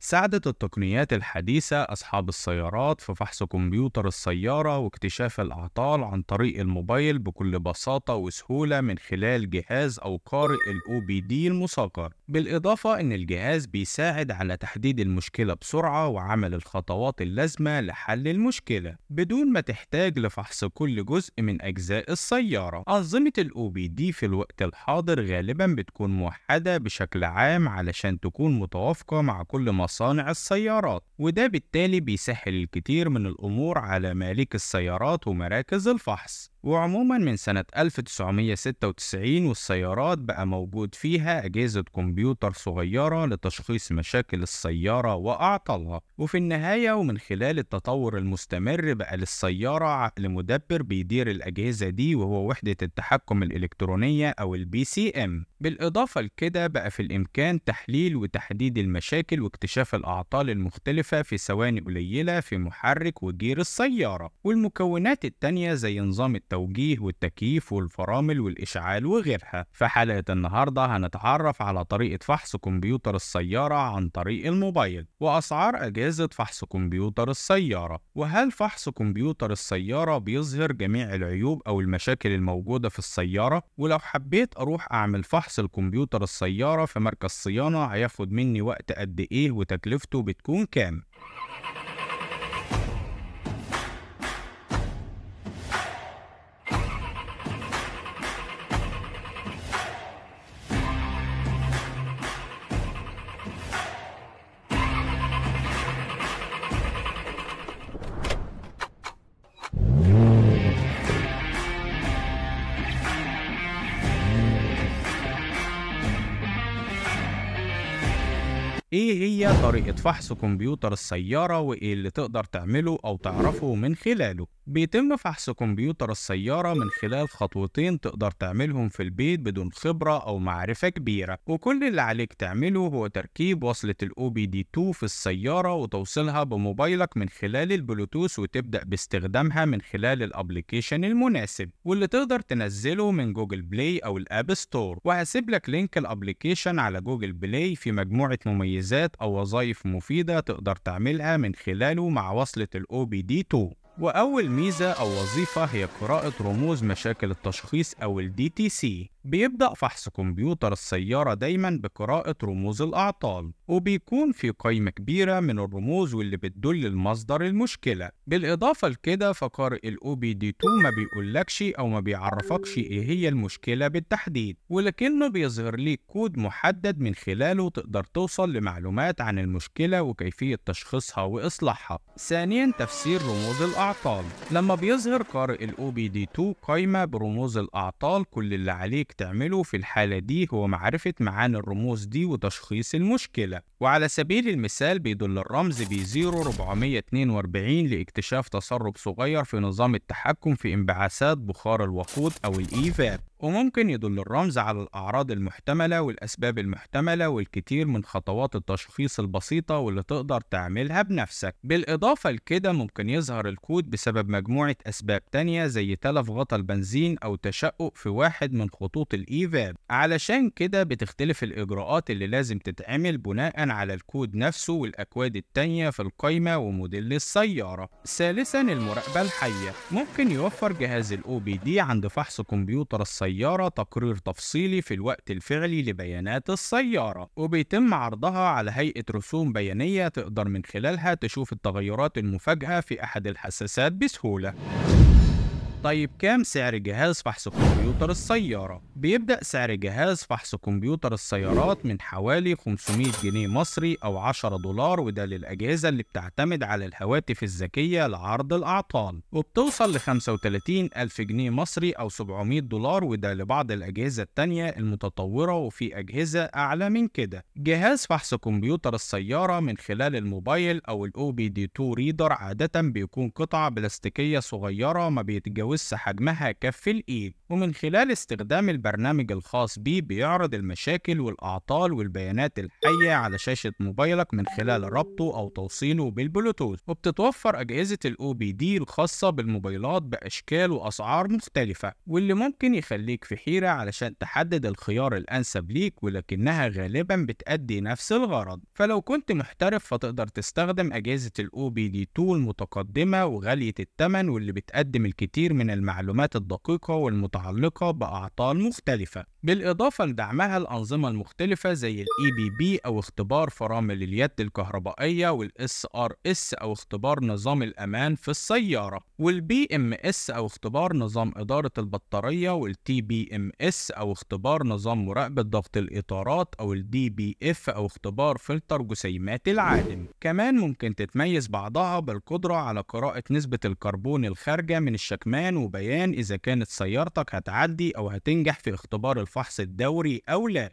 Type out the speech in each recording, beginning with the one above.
ساعدت التقنيات الحديثة أصحاب السيارات في فحص كمبيوتر السيارة واكتشاف الأعطال عن طريق الموبايل بكل بساطة وسهولة من خلال جهاز أو قارئ الـ OBD المصغر بالإضافة أن الجهاز بيساعد على تحديد المشكلة بسرعة وعمل الخطوات اللازمة لحل المشكلة بدون ما تحتاج لفحص كل جزء من أجزاء السيارة أنظمة الـ OBD في الوقت الحاضر غالبا بتكون موحدة بشكل عام علشان تكون متوافقة مع كل مصدر مصانع السيارات وده بالتالي بيسهل الكثير من الأمور على مالك السيارات ومراكز الفحص وعموما من سنة 1996 والسيارات بقى موجود فيها أجهزة كمبيوتر صغيرة لتشخيص مشاكل السيارة وأعطالها وفي النهاية ومن خلال التطور المستمر بقى للسيارة عقل مدبر بيدير الأجهزة دي وهو وحدة التحكم الإلكترونية أو البي سي إم بالإضافة لكده بقى في الإمكان تحليل وتحديد المشاكل واكتشاف الأعطال المختلفة في ثواني قليلة في محرك وجير السيارة والمكونات التانية زي نظام التوجيه والتكييف والفرامل والإشعال وغيرها في حلقة النهاردة هنتعرف على طريقة فحص كمبيوتر السيارة عن طريق الموبايل وأسعار أجهزة فحص كمبيوتر السيارة وهل فحص كمبيوتر السيارة بيظهر جميع العيوب أو المشاكل الموجودة في السيارة ولو حبيت أروح أعمل فحص الكمبيوتر السيارة في مركز صيانة هياخد مني وقت قد إيه وتكلفته بتكون كام ايه هي طريقة فحص كمبيوتر السيارة وايه اللي تقدر تعمله او تعرفه من خلاله بيتم فحص كمبيوتر السيارة من خلال خطوتين تقدر تعملهم في البيت بدون خبرة أو معرفة كبيرة وكل اللي عليك تعمله هو تركيب وصلة الـ OBD2 في السيارة وتوصيلها بموبايلك من خلال البلوتوث وتبدأ باستخدامها من خلال الابليكيشن المناسب واللي تقدر تنزله من جوجل بلاي أو الأب ستور وهسيب لك لينك الابليكيشن على جوجل بلاي في مجموعة مميزات أو وظائف مفيدة تقدر تعملها من خلاله مع وصلة الـ OBD2 وأول ميزة أو وظيفة هي قراءة رموز مشاكل التشخيص أو ال DTC بيبدأ فحص كمبيوتر السيارة دايما بقراءة رموز الأعطال وبيكون في قائمة كبيرة من الرموز واللي بتدل المصدر المشكلة بالإضافة لكده فقارئ الـ OBD2 ما بيقولكش أو ما بيعرفكش إيه هي المشكلة بالتحديد ولكنه بيظهر ليك كود محدد من خلاله تقدر توصل لمعلومات عن المشكلة وكيفية تشخيصها وإصلاحها ثانيا تفسير رموز الأعطال لما بيظهر قارئ الـ OBD2 قائمة برموز الأعطال كل اللي عليك تعمله في الحالة دي هو معرفة معاني الرموز دي وتشخيص المشكلة وعلى سبيل المثال بيدل الرمز بـ 0442 لاكتشاف تسرب صغير في نظام التحكم في انبعاثات بخار الوقود أو الإيفاب وممكن يدل الرمز على الأعراض المحتملة والأسباب المحتملة والكتير من خطوات التشخيص البسيطة واللي تقدر تعملها بنفسك بالإضافة لكده ممكن يظهر الكود بسبب مجموعة أسباب تانية زي تلف غطى البنزين أو تشقق في واحد من خطوط الإيفاب علشان كده بتختلف الإجراءات اللي لازم تتعمل بناء على الكود نفسه والأكواد التانية في القايمة وموديل السيارة ثالثا المراقبة الحية ممكن يوفر جهاز بي OBD عند فحص كمبيوتر السيارة السيارة تقرير تفصيلي في الوقت الفعلي لبيانات السيارة وبيتم عرضها على هيئة رسوم بيانية تقدر من خلالها تشوف التغيرات المفاجئة في أحد الحساسات بسهولة طيب كام سعر جهاز فحص كمبيوتر السيارة؟ بيبدأ سعر جهاز فحص كمبيوتر السيارات من حوالي 500 جنيه مصري أو 10 دولار وده للأجهزة اللي بتعتمد على الهواتف الذكية لعرض الأعطال وبتوصل ل 35 ألف جنيه مصري أو 700 دولار وده لبعض الأجهزة التانية المتطورة وفي أجهزة أعلى من كده جهاز فحص كمبيوتر السيارة من خلال الموبايل أو الـ OBD2 ريدر عادة بيكون قطعة بلاستيكية صغيرة ما بيتجاوزش بيتجاوزش حجمها كف الإيد ومن خلال استخدام البرنامج الخاص بيه بيعرض المشاكل والأعطال والبيانات الحية على شاشة موبايلك من خلال ربطه أو توصيله بالبلوتوث وبتتوفر أجهزة الـ OBD الخاصة بالموبايلات بأشكال وأسعار مختلفة واللي ممكن يخليك في حيرة علشان تحدد الخيار الأنسب ليك ولكنها غالبا بتأدي نفس الغرض فلو كنت محترف فتقدر تستخدم أجهزة الـ OBD 2 المتقدمة وغالية الثمن واللي بتقدم الكتير من المعلومات الدقيقة والمتعلقة بأعطال مختلفة بالإضافة لدعمها الأنظمة المختلفة زي الـ EBB أو اختبار فرامل اليد الكهربائية والـ SRS أو اختبار نظام الأمان في السيارة والـ BMS أو اختبار نظام إدارة البطارية والـ TBMS أو اختبار نظام مراقبة ضغط الإطارات أو ال DBF أو اختبار فلتر جسيمات العادم كمان ممكن تتميز بعضها بالقدرة على قراءة نسبة الكربون الخارجة من الشكمان وبيان إذا كانت سيارتك هتعدي أو هتنجح في اختبار الفحص الدوري أو لا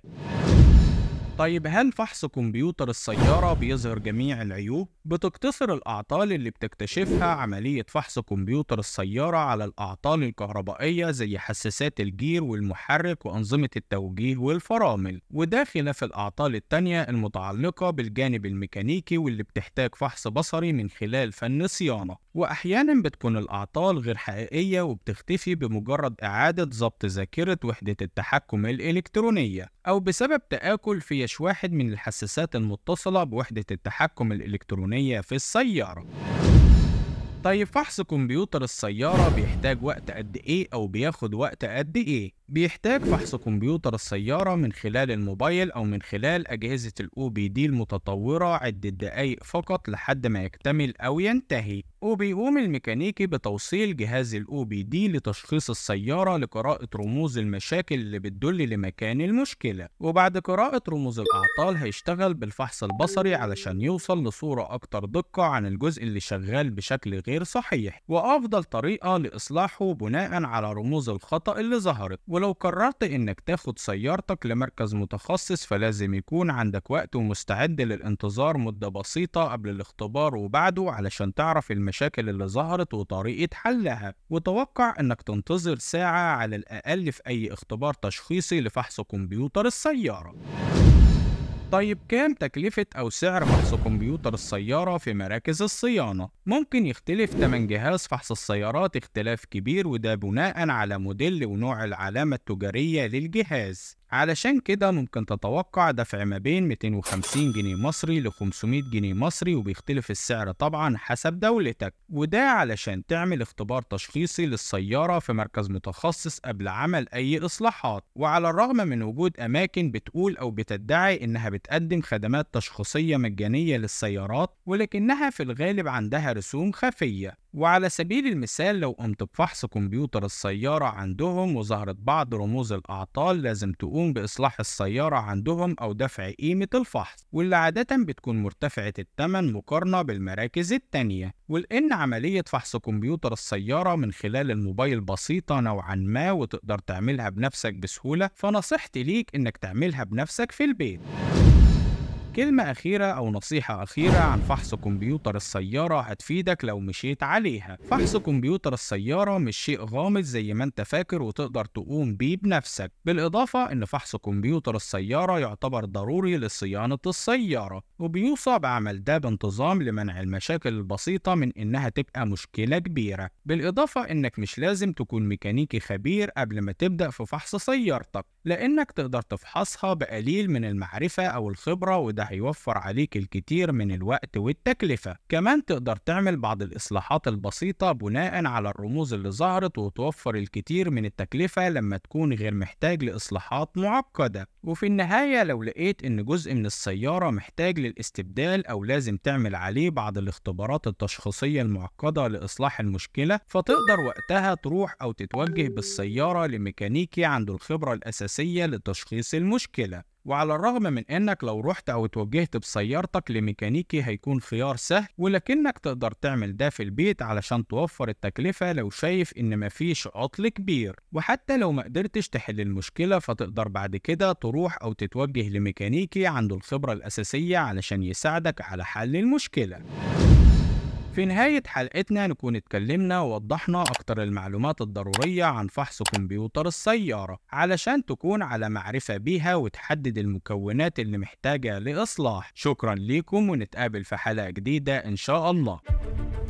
طيب هل فحص كمبيوتر السيارة بيظهر جميع العيوب؟ بتقتصر الأعطال اللي بتكتشفها عملية فحص كمبيوتر السيارة على الأعطال الكهربائية زي حساسات الجير والمحرك وأنظمة التوجيه والفرامل وده خلاف الأعطال التانية المتعلقة بالجانب الميكانيكي واللي بتحتاج فحص بصري من خلال فن صيانة وأحيانا بتكون الأعطال غير حقيقية وبتختفي بمجرد إعادة ضبط ذاكرة وحدة التحكم الإلكترونية أو بسبب تآكل فيش واحد من الحساسات المتصلة بوحدة التحكم الإلكترونية في السيارة طيب فحص كمبيوتر السيارة بيحتاج وقت قد إيه أو بياخد وقت قد إيه؟ بيحتاج فحص كمبيوتر السيارة من خلال الموبايل أو من خلال أجهزة الأو بي دي المتطورة عدة دقايق فقط لحد ما يكتمل أو ينتهي وبيقوم الميكانيكي بتوصيل جهاز الأو بي دي لتشخيص السيارة لقراءة رموز المشاكل اللي بتدل لمكان المشكلة وبعد قراءة رموز الأعطال هيشتغل بالفحص البصري علشان يوصل لصورة أكتر دقة عن الجزء اللي شغال بشكل غير صحيح وأفضل طريقة لإصلاحه بناء على رموز الخطأ اللي ظهرت ولو قررت إنك تاخد سيارتك لمركز متخصص فلازم يكون عندك وقت ومستعد للانتظار مدة بسيطة قبل الاختبار وبعده علشان تعرف المشاكل اللي ظهرت وطريقة حلها وتوقع إنك تنتظر ساعة على الأقل في أي اختبار تشخيصي لفحص كمبيوتر السيارة طيب كام تكلفة أو سعر فحص كمبيوتر السيارة في مراكز الصيانة؟ ممكن يختلف تمن جهاز فحص السيارات اختلاف كبير وده بناء على موديل ونوع العلامة التجارية للجهاز علشان كده ممكن تتوقع دفع ما بين 250 جنيه مصري ل 500 جنيه مصري وبيختلف السعر طبعا حسب دولتك وده علشان تعمل اختبار تشخيصي للسيارة في مركز متخصص قبل عمل أي إصلاحات وعلى الرغم من وجود أماكن بتقول أو بتدعي إنها بتقدم خدمات تشخيصية مجانية للسيارات ولكنها في الغالب عندها رسوم خفية وعلى سبيل المثال لو قمت بفحص كمبيوتر السيارة عندهم وظهرت بعض رموز الأعطال لازم تقوم بإصلاح السيارة عندهم أو دفع قيمة الفحص واللي عادة بتكون مرتفعة الثمن مقارنة بالمراكز التانية ولأن عملية فحص كمبيوتر السيارة من خلال الموبايل بسيطة نوعا ما وتقدر تعملها بنفسك بسهولة فنصيحتي ليك إنك تعملها بنفسك في البيت كلمة أخيرة أو نصيحة أخيرة عن فحص كمبيوتر السيارة هتفيدك لو مشيت عليها فحص كمبيوتر السيارة مش شيء غامض زي ما أنت فاكر وتقدر تقوم بيه بنفسك بالإضافة إن فحص كمبيوتر السيارة يعتبر ضروري لصيانة السيارة وبيوصى بعمل ده بانتظام لمنع المشاكل البسيطة من إنها تبقى مشكلة كبيرة بالإضافة إنك مش لازم تكون ميكانيكي خبير قبل ما تبدأ في فحص سيارتك لأنك تقدر تفحصها بقليل من المعرفة أو الخبرة وده هيوفر عليك الكتير من الوقت والتكلفة كمان تقدر تعمل بعض الإصلاحات البسيطة بناء على الرموز اللي ظهرت وتوفر الكتير من التكلفة لما تكون غير محتاج لإصلاحات معقدة وفي النهاية لو لقيت إن جزء من السيارة محتاج للاستبدال أو لازم تعمل عليه بعض الاختبارات التشخيصية المعقدة لإصلاح المشكلة فتقدر وقتها تروح أو تتوجه بالسيارة لميكانيكي عنده الخبرة الأساسية لتشخيص المشكلة وعلى الرغم من انك لو رحت او اتوجهت بسيارتك لميكانيكي هيكون خيار سهل ولكنك تقدر تعمل ده في البيت علشان توفر التكلفة لو شايف ان مفيش عطل كبير وحتى لو مقدرتش تحل المشكلة فتقدر بعد كده تروح او تتوجه لميكانيكي عنده الخبرة الاساسية علشان يساعدك على حل المشكلة في نهاية حلقتنا نكون اتكلمنا ووضحنا أكتر المعلومات الضرورية عن فحص كمبيوتر السيارة علشان تكون على معرفة بيها وتحدد المكونات اللي محتاجة لإصلاح شكرا ليكم ونتقابل في حلقة جديدة إن شاء الله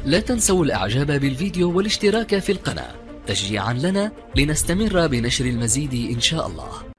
لا تنسوا الإعجاب بالفيديو والاشتراك في القناة تشجيعا لنا لنستمر بنشر المزيد إن شاء الله